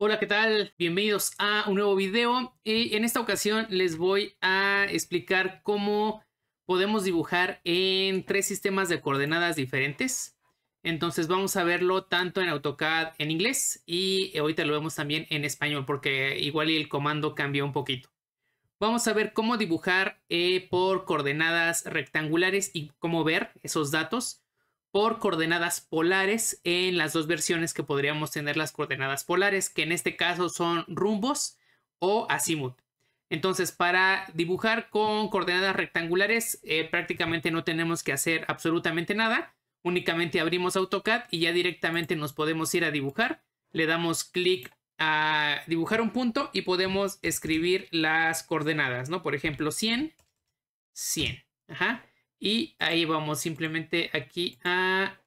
Hola, ¿qué tal? Bienvenidos a un nuevo video y en esta ocasión les voy a explicar cómo podemos dibujar en tres sistemas de coordenadas diferentes. Entonces vamos a verlo tanto en AutoCAD en inglés y ahorita lo vemos también en español porque igual el comando cambió un poquito. Vamos a ver cómo dibujar eh, por coordenadas rectangulares y cómo ver esos datos coordenadas polares en las dos versiones que podríamos tener las coordenadas polares, que en este caso son rumbos o azimut. Entonces, para dibujar con coordenadas rectangulares, eh, prácticamente no tenemos que hacer absolutamente nada. Únicamente abrimos AutoCAD y ya directamente nos podemos ir a dibujar. Le damos clic a dibujar un punto y podemos escribir las coordenadas, ¿no? Por ejemplo, 100, 100. Ajá. Y ahí vamos simplemente aquí a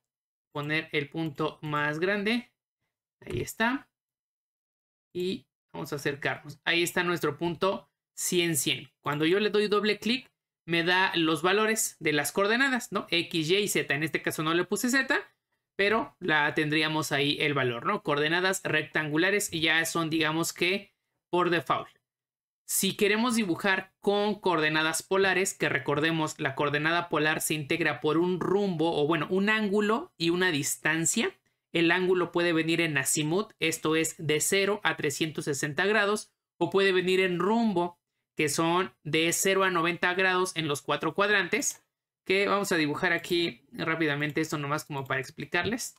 poner el punto más grande. Ahí está. Y vamos a acercarnos. Ahí está nuestro punto 100, 100. Cuando yo le doy doble clic, me da los valores de las coordenadas, ¿no? X, Y y Z. En este caso no le puse Z, pero la tendríamos ahí el valor, ¿no? Coordenadas rectangulares y ya son, digamos que, por default. Si queremos dibujar con coordenadas polares, que recordemos la coordenada polar se integra por un rumbo o bueno, un ángulo y una distancia. El ángulo puede venir en azimut, esto es de 0 a 360 grados, o puede venir en rumbo, que son de 0 a 90 grados en los cuatro cuadrantes, que vamos a dibujar aquí rápidamente esto nomás como para explicarles.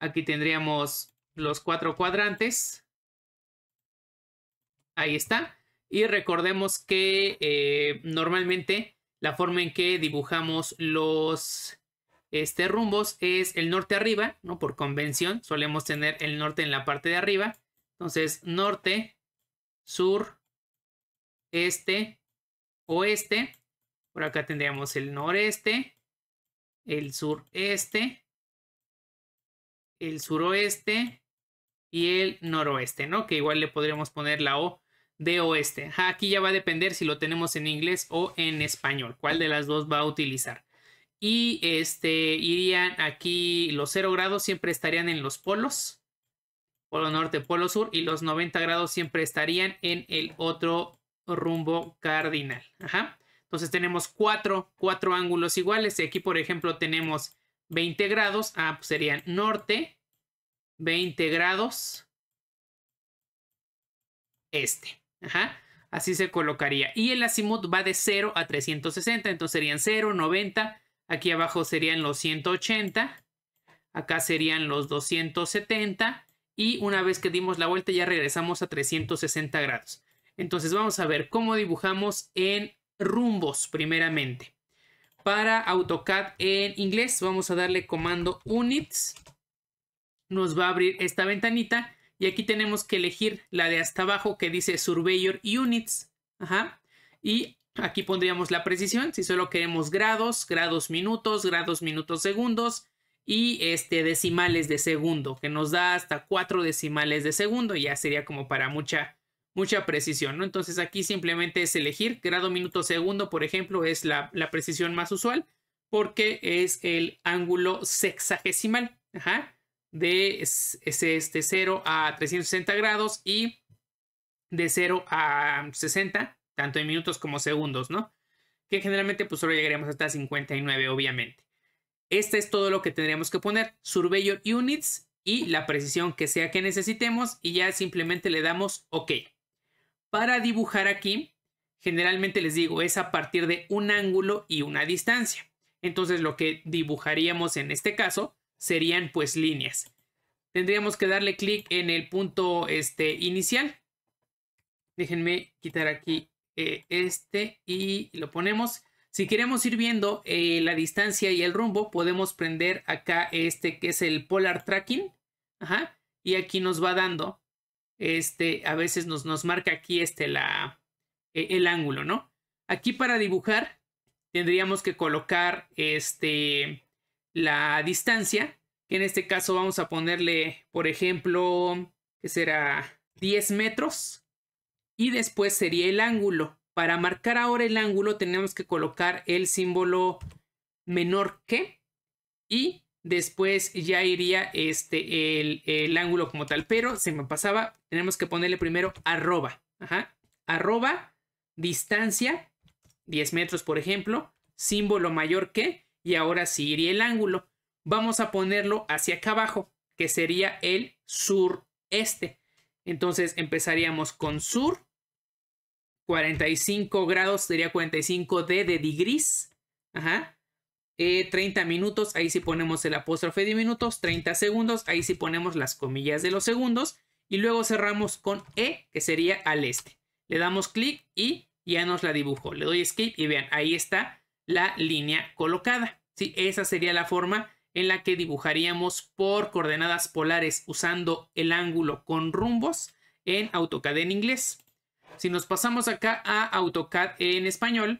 Aquí tendríamos los cuatro cuadrantes Ahí está. Y recordemos que eh, normalmente la forma en que dibujamos los este, rumbos es el norte arriba, ¿no? Por convención solemos tener el norte en la parte de arriba. Entonces, norte, sur, este, oeste. Por acá tendríamos el noreste, el sureste, el suroeste y el noroeste, ¿no? Que igual le podríamos poner la O de oeste. Aquí ya va a depender si lo tenemos en inglés o en español, cuál de las dos va a utilizar. Y este irían aquí los 0 grados siempre estarían en los polos, polo norte, polo sur, y los 90 grados siempre estarían en el otro rumbo cardinal. Entonces tenemos cuatro, cuatro ángulos iguales. Y aquí, por ejemplo, tenemos 20 grados. Ah, pues serían norte, 20 grados, este. Ajá. Así se colocaría. Y el azimut va de 0 a 360. Entonces serían 0, 90. Aquí abajo serían los 180. Acá serían los 270. Y una vez que dimos la vuelta ya regresamos a 360 grados. Entonces vamos a ver cómo dibujamos en rumbos primeramente. Para AutoCAD en inglés vamos a darle comando units. Nos va a abrir esta ventanita y aquí tenemos que elegir la de hasta abajo que dice Surveyor Units. Ajá. Y aquí pondríamos la precisión, si solo queremos grados, grados minutos, grados minutos segundos y este decimales de segundo, que nos da hasta cuatro decimales de segundo, ya sería como para mucha, mucha precisión, ¿no? Entonces aquí simplemente es elegir grado minuto segundo, por ejemplo, es la, la precisión más usual porque es el ángulo sexagesimal. Ajá de este 0 a 360 grados y de 0 a 60, tanto en minutos como segundos, ¿no? Que generalmente pues solo llegaríamos hasta 59, obviamente. Este es todo lo que tendríamos que poner, Surveyor Units y la precisión que sea que necesitemos y ya simplemente le damos OK. Para dibujar aquí, generalmente les digo, es a partir de un ángulo y una distancia. Entonces lo que dibujaríamos en este caso serían pues líneas. Tendríamos que darle clic en el punto este, inicial. Déjenme quitar aquí eh, este y lo ponemos. Si queremos ir viendo eh, la distancia y el rumbo, podemos prender acá este que es el Polar Tracking. Ajá. Y aquí nos va dando, este, a veces nos, nos marca aquí este la, eh, el ángulo, ¿no? Aquí para dibujar tendríamos que colocar este la distancia, que en este caso vamos a ponerle, por ejemplo, que será 10 metros, y después sería el ángulo. Para marcar ahora el ángulo tenemos que colocar el símbolo menor que y después ya iría este el, ángulo como tal. Pero se me pasaba, tenemos que ponerle primero arroba. arroba, distancia, 10 metros por ejemplo, símbolo mayor que y ahora sí iría el ángulo. Vamos a ponerlo hacia acá abajo, que sería el sureste. Entonces empezaríamos con sur. 45 grados sería 45 D de gris Ajá. 30 eh, minutos, ahí sí ponemos el apóstrofe de minutos. 30 segundos, ahí sí ponemos las comillas de los segundos. Y luego cerramos con E, que sería al este. Le damos clic y ya nos la dibujo Le doy skip y vean, ahí está la línea colocada. ¿sí? Esa sería la forma en la que dibujaríamos por coordenadas polares usando el ángulo con rumbos en AutoCAD en inglés. Si nos pasamos acá a AutoCAD en español,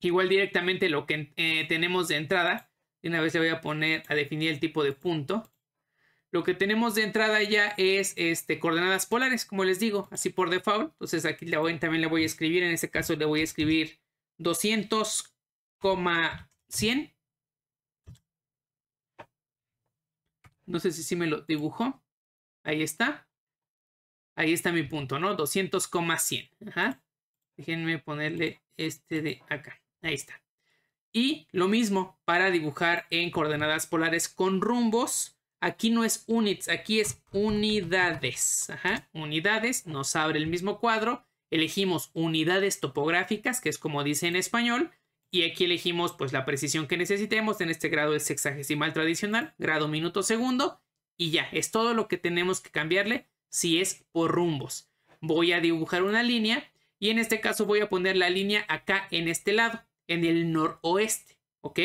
igual directamente lo que eh, tenemos de entrada, una vez le voy a poner a definir el tipo de punto. Lo que tenemos de entrada ya es este, coordenadas polares, como les digo, así por default. Entonces aquí también le voy a escribir, en este caso le voy a escribir 200,100. No sé si me lo dibujo Ahí está. Ahí está mi punto, ¿no? 200,100. Ajá. Déjenme ponerle este de acá. Ahí está. Y lo mismo para dibujar en coordenadas polares con rumbos. Aquí no es units, aquí es unidades. Ajá, unidades. Nos abre el mismo cuadro elegimos unidades topográficas, que es como dice en español, y aquí elegimos pues la precisión que necesitemos, en este grado es sexagesimal tradicional, grado minuto segundo, y ya, es todo lo que tenemos que cambiarle si es por rumbos. Voy a dibujar una línea y en este caso voy a poner la línea acá en este lado, en el noroeste, ¿ok?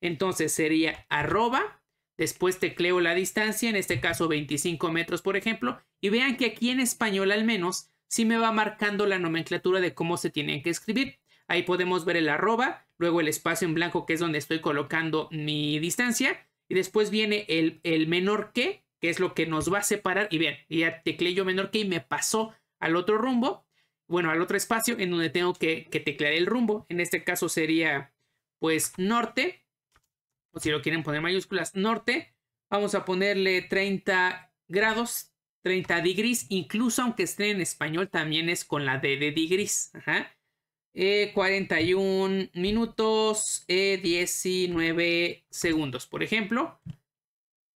Entonces sería arroba, después tecleo la distancia, en este caso 25 metros por ejemplo, y vean que aquí en español al menos si me va marcando la nomenclatura de cómo se tienen que escribir. Ahí podemos ver el arroba, luego el espacio en blanco que es donde estoy colocando mi distancia y después viene el, menor que, que es lo que nos va a separar y bien, ya tecleé yo menor que y me pasó al otro rumbo, bueno, al otro espacio en donde tengo que, que teclear el rumbo, en este caso sería pues norte, o si lo quieren poner mayúsculas, norte, vamos a ponerle 30 grados 30 degrees, incluso aunque esté en español, también es con la D de degrees. 41 eh, minutos, 19 eh, segundos, por ejemplo.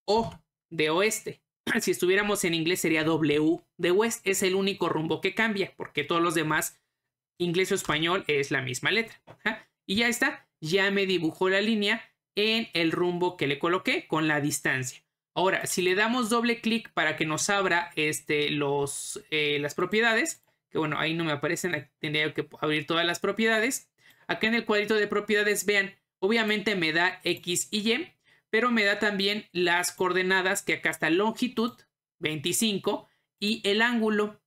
O de oeste. Si estuviéramos en inglés sería W de West. Es el único rumbo que cambia, porque todos los demás, inglés o español, es la misma letra. Y ya está, ya me dibujó la línea en el rumbo que le coloqué con la distancia. Ahora, si le damos doble clic para que nos abra este, los, eh, las propiedades, que bueno, ahí no me aparecen, tendría que abrir todas las propiedades. Acá en el cuadrito de propiedades, vean, obviamente me da X y Y, pero me da también las coordenadas que acá está longitud, 25, y el ángulo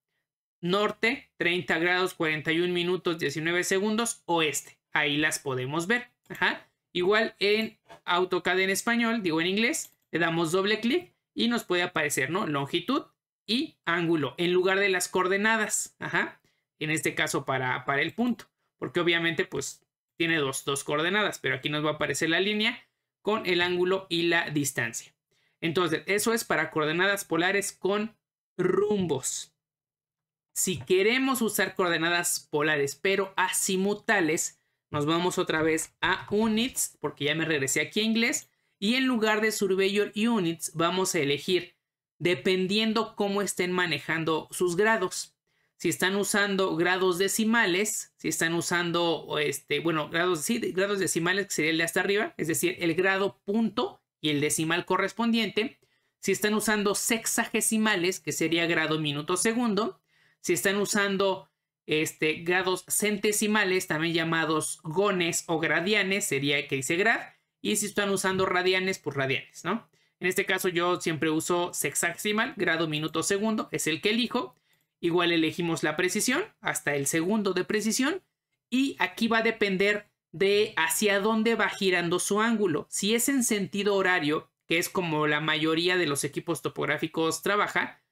norte, 30 grados, 41 minutos, 19 segundos, oeste. Ahí las podemos ver. Ajá. Igual en AutoCAD en español, digo en inglés, le damos doble clic y nos puede aparecer, ¿no? Longitud y ángulo en lugar de las coordenadas. Ajá. En este caso para, para el punto. Porque obviamente pues tiene dos, dos coordenadas. Pero aquí nos va a aparecer la línea con el ángulo y la distancia. Entonces, eso es para coordenadas polares con rumbos. Si queremos usar coordenadas polares pero asimutales, nos vamos otra vez a units, porque ya me regresé aquí a inglés, y en lugar de Surveyor Units vamos a elegir dependiendo cómo estén manejando sus grados. Si están usando grados decimales, si están usando, este, bueno, grados, decimales, que sería el de hasta arriba, es decir, el grado punto y el decimal correspondiente. Si están usando sexagesimales, que sería grado minuto segundo. Si están usando este, grados centesimales, también llamados gones o gradianes, sería que dice grad. Y si están usando radianes, pues radianes, ¿no? En este caso yo siempre uso sexaximal, grado, minuto, segundo, es el que elijo. Igual elegimos la precisión, hasta el segundo de precisión. Y aquí va a depender de hacia dónde va girando su ángulo. Si es en sentido horario, que es como la mayoría de los equipos topográficos trabaja,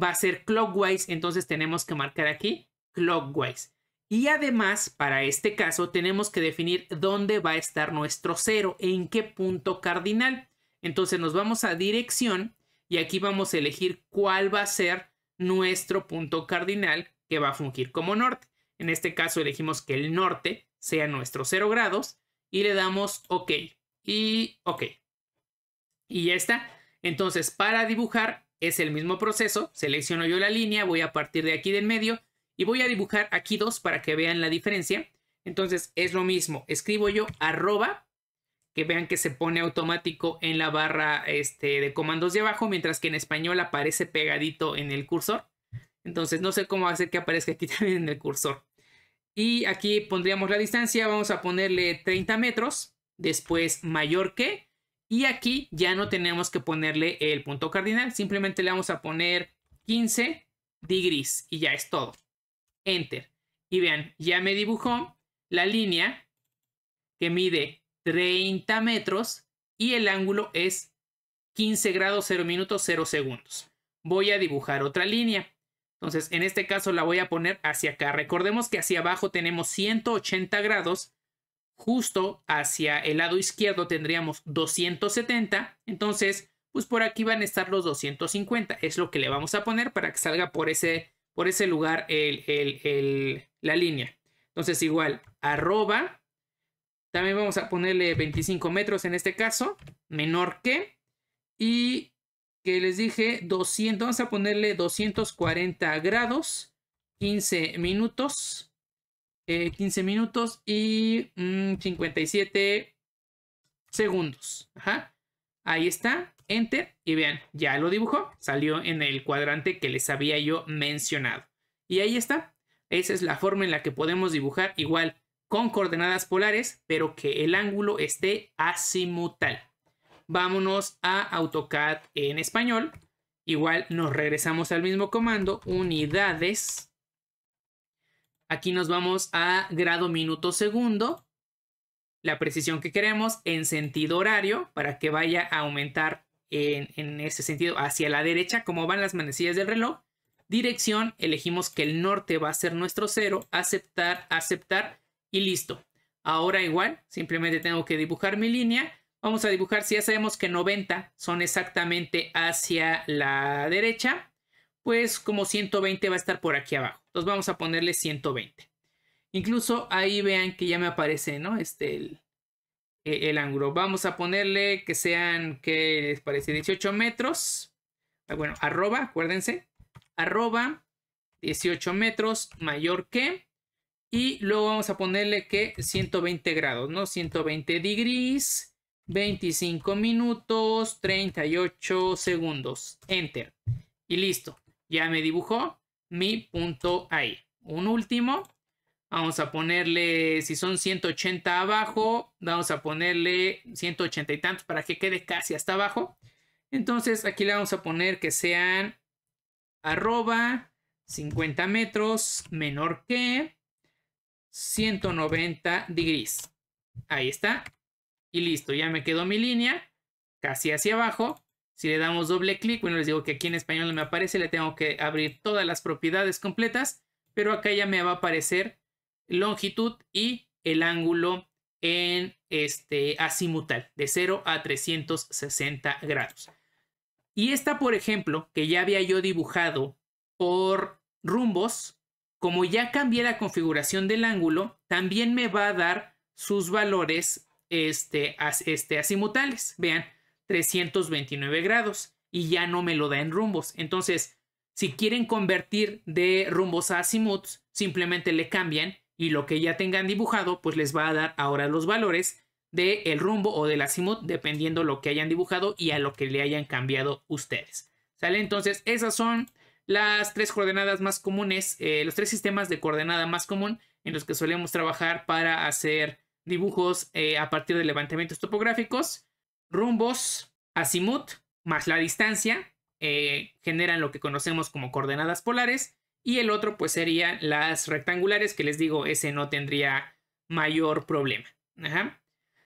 va a ser clockwise, entonces tenemos que marcar aquí clockwise. Y además, para este caso, tenemos que definir dónde va a estar nuestro cero, en qué punto cardinal. Entonces nos vamos a dirección y aquí vamos a elegir cuál va a ser nuestro punto cardinal que va a fungir como norte. En este caso elegimos que el norte sea nuestro cero grados y le damos OK y OK. Y ya está. Entonces para dibujar es el mismo proceso. Selecciono yo la línea, voy a partir de aquí del medio y voy a dibujar aquí dos para que vean la diferencia. Entonces es lo mismo, escribo yo arroba, que vean que se pone automático en la barra este, de comandos de abajo, mientras que en español aparece pegadito en el cursor. Entonces no sé cómo hacer que aparezca aquí también en el cursor. Y aquí pondríamos la distancia, vamos a ponerle 30 metros, después mayor que, y aquí ya no tenemos que ponerle el punto cardinal, simplemente le vamos a poner 15 gris y ya es todo. Enter. Y vean, ya me dibujó la línea que mide 30 metros y el ángulo es 15 grados 0 minutos 0 segundos. Voy a dibujar otra línea. Entonces, en este caso la voy a poner hacia acá. Recordemos que hacia abajo tenemos 180 grados. Justo hacia el lado izquierdo tendríamos 270. Entonces, pues por aquí van a estar los 250. Es lo que le vamos a poner para que salga por ese por ese lugar el, la línea. Entonces igual, arroba, también vamos a ponerle 25 metros en este caso, menor que, y que les dije 200, vamos a ponerle 240 grados, 15 minutos, 15 eh, minutos y 57 mm, segundos. Ajá. Ahí está. Enter y vean, ya lo dibujó, salió en el cuadrante que les había yo mencionado. Y ahí está, esa es la forma en la que podemos dibujar igual con coordenadas polares, pero que el ángulo esté azimutal. Vámonos a AutoCAD en español. Igual nos regresamos al mismo comando, unidades. Aquí nos vamos a grado minuto segundo. La precisión que queremos en sentido horario para que vaya a aumentar en, ese sentido, hacia la derecha, como van las manecillas del reloj. Dirección, elegimos que el norte va a ser nuestro cero, aceptar, aceptar y listo. Ahora igual, simplemente tengo que dibujar mi línea. Vamos a dibujar, si ya sabemos que 90 son exactamente hacia la derecha, pues como 120 va a estar por aquí abajo. Entonces vamos a ponerle 120. Incluso ahí vean que ya me aparece, ¿no? Este, el, eh, el ángulo. Vamos a ponerle que sean, que les parece? 18 metros. Ah, bueno, arroba, acuérdense. Arroba 18 metros mayor que. Y luego vamos a ponerle que 120 grados, ¿no? 120 degrees, 25 minutos, 38 segundos. Enter. Y listo. Ya me dibujó mi punto ahí. Un último. Vamos a ponerle, si son 180 abajo, vamos a ponerle 180 y tantos para que quede casi hasta abajo. Entonces aquí le vamos a poner que sean arroba 50 metros menor que 190 degrees. Ahí está. Y listo, ya me quedó mi línea casi hacia abajo. Si le damos doble clic, bueno, les digo que aquí en español no me aparece, le tengo que abrir todas las propiedades completas, pero acá ya me va a aparecer longitud y el ángulo en este azimutal de 0 a 360 grados. Y esta, por ejemplo, que ya había yo dibujado por rumbos, como ya cambié la configuración del ángulo, también me va a dar sus valores este, este Vean, 329 grados y ya no me lo da en rumbos. Entonces, si quieren convertir de rumbos a azimuts, simplemente le cambian y lo que ya tengan dibujado, pues les va a dar ahora los valores del rumbo o del azimut, dependiendo lo que hayan dibujado y a lo que le hayan cambiado ustedes. ¿Sale? Entonces, esas son las tres coordenadas más comunes, eh, los tres sistemas de coordenada más común en los que solemos trabajar para hacer dibujos eh, a partir de levantamientos topográficos, rumbos, azimut, más la distancia, eh, generan lo que conocemos como coordenadas polares y el otro pues serían las rectangulares, que les digo, ese no tendría mayor problema. Ajá.